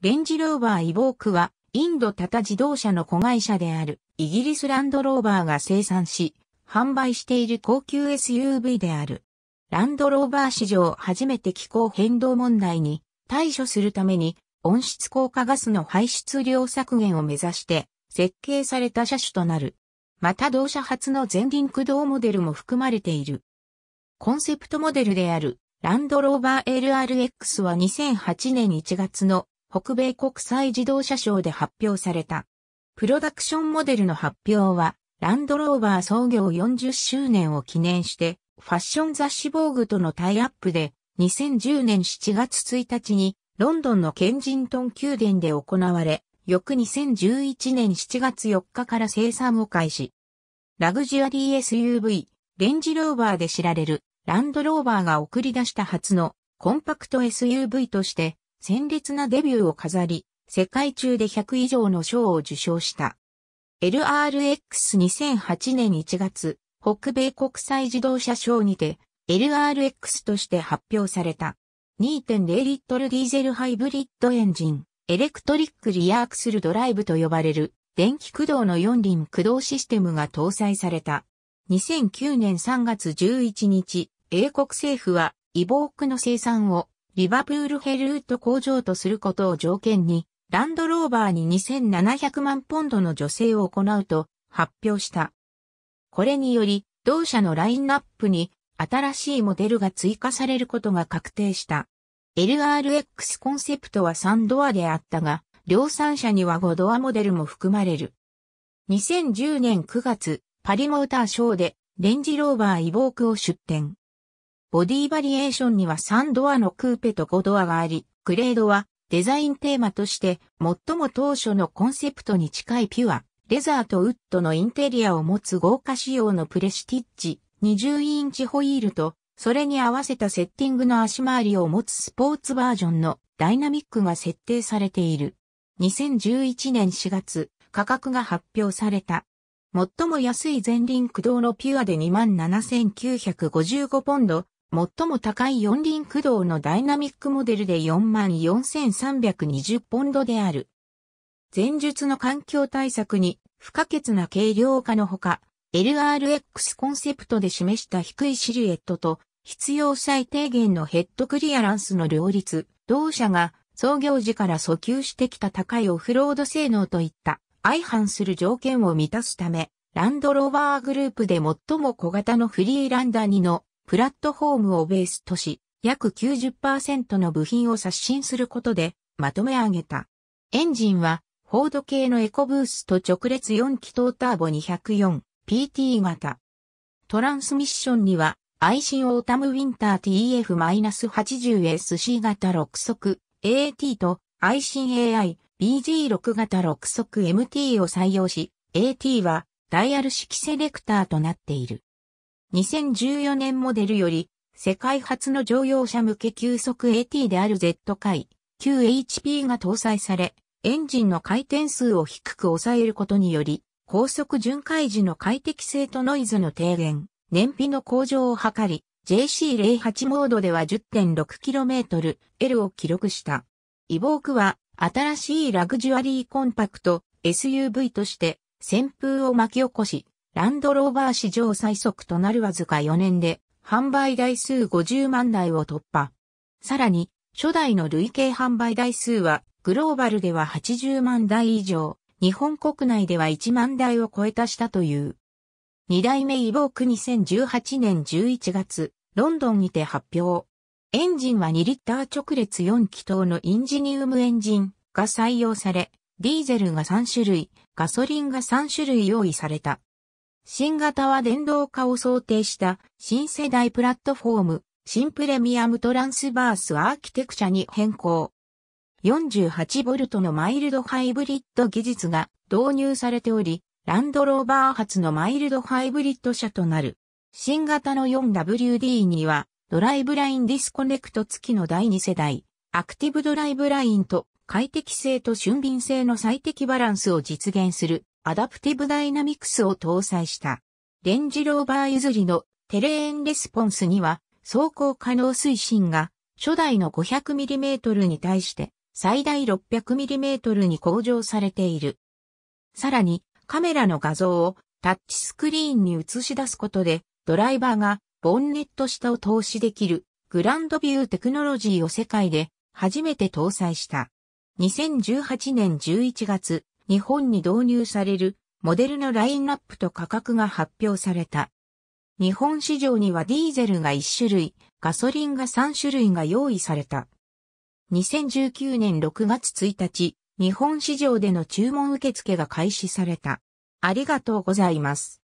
レンジローバーイボークは、インドタタ自動車の子会社である、イギリスランドローバーが生産し、販売している高級 SUV である。ランドローバー史上初めて気候変動問題に対処するために、温室効果ガスの排出量削減を目指して、設計された車種となる。また同社初の前輪駆動モデルも含まれている。コンセプトモデルであるランドローバー LRX は2008年1月の北米国際自動車賞で発表された。プロダクションモデルの発表は、ランドローバー創業40周年を記念して、ファッション雑誌防具とのタイアップで、2010年7月1日に、ロンドンのケンジントン宮殿で行われ、翌2011年7月4日から生産を開始。ラグジュアリー SUV、レンジローバーで知られる、ランドローバーが送り出した初のコンパクト SUV として、鮮烈なデビューを飾り、世界中で100以上の賞を受賞した。LRX2008 年1月、北米国際自動車賞にて LRX として発表された。2.0リットルディーゼルハイブリッドエンジン、エレクトリックリアークスルドライブと呼ばれる電気駆動の四輪駆動システムが搭載された。2009年3月11日、英国政府はイボークの生産をリバプールヘルウッド工場とすることを条件に、ランドローバーに2700万ポンドの助成を行うと発表した。これにより、同社のラインナップに新しいモデルが追加されることが確定した。LRX コンセプトは3ドアであったが、量産車には5ドアモデルも含まれる。2010年9月、パリモーターショーでレンジローバーイボークを出展。ボディバリエーションには3ドアのクーペと5ドアがあり、グレードはデザインテーマとして最も当初のコンセプトに近いピュア、レザーとウッドのインテリアを持つ豪華仕様のプレシティッチ、20インチホイールと、それに合わせたセッティングの足回りを持つスポーツバージョンのダイナミックが設定されている。2011年4月、価格が発表された。最も安い前輪駆動のピュアで27,955ポンド、最も高い四輪駆動のダイナミックモデルで44,320ポンドである。前述の環境対策に不可欠な軽量化のほか、LRX コンセプトで示した低いシルエットと必要最低限のヘッドクリアランスの両立、同社が創業時から訴求してきた高いオフロード性能といった相反する条件を満たすため、ランドローバーグループで最も小型のフリーランダー2のプラットフォームをベースとし、約90%の部品を刷新することでまとめ上げた。エンジンは、フォード系のエコブースと直列4気筒ターボ 204PT 型。トランスミッションには、愛ン・オータムウィンター TF-80SC 型6速 AT と愛ン・ AIBG6 型6速 MT を採用し、AT はダイヤル式セレクターとなっている。2014年モデルより、世界初の乗用車向け急速 AT である Z 回、q h p が搭載され、エンジンの回転数を低く抑えることにより、高速巡回時の快適性とノイズの低減、燃費の向上を図り、JC08 モードでは 10.6km L を記録した。イボークは新しいラグジュアリーコンパクト SUV として旋風を巻き起こし、ランドローバー史上最速となるわずか4年で、販売台数50万台を突破。さらに、初代の累計販売台数は、グローバルでは80万台以上、日本国内では1万台を超えたしたという。二代目イボーク2018年11月、ロンドンにて発表。エンジンは2リッター直列4気筒のインジニウムエンジンが採用され、ディーゼルが3種類、ガソリンが3種類用意された。新型は電動化を想定した新世代プラットフォーム、新プレミアムトランスバースアーキテクチャに変更。48V のマイルドハイブリッド技術が導入されており、ランドローバー発のマイルドハイブリッド車となる。新型の 4WD には、ドライブラインディスコネクト付きの第2世代、アクティブドライブラインと快適性と俊敏性の最適バランスを実現するアダプティブダイナミクスを搭載した。レンジローバー譲りのテレーンレスポンスには走行可能推進が初代の 500mm に対して最大 600mm に向上されている。さらにカメラの画像をタッチスクリーンに映し出すことでドライバーがボンネット下を投資できるグランドビューテクノロジーを世界で初めて搭載した。2018年11月、日本に導入されるモデルのラインナップと価格が発表された。日本市場にはディーゼルが1種類、ガソリンが3種類が用意された。2019年6月1日、日本市場での注文受付が開始された。ありがとうございます。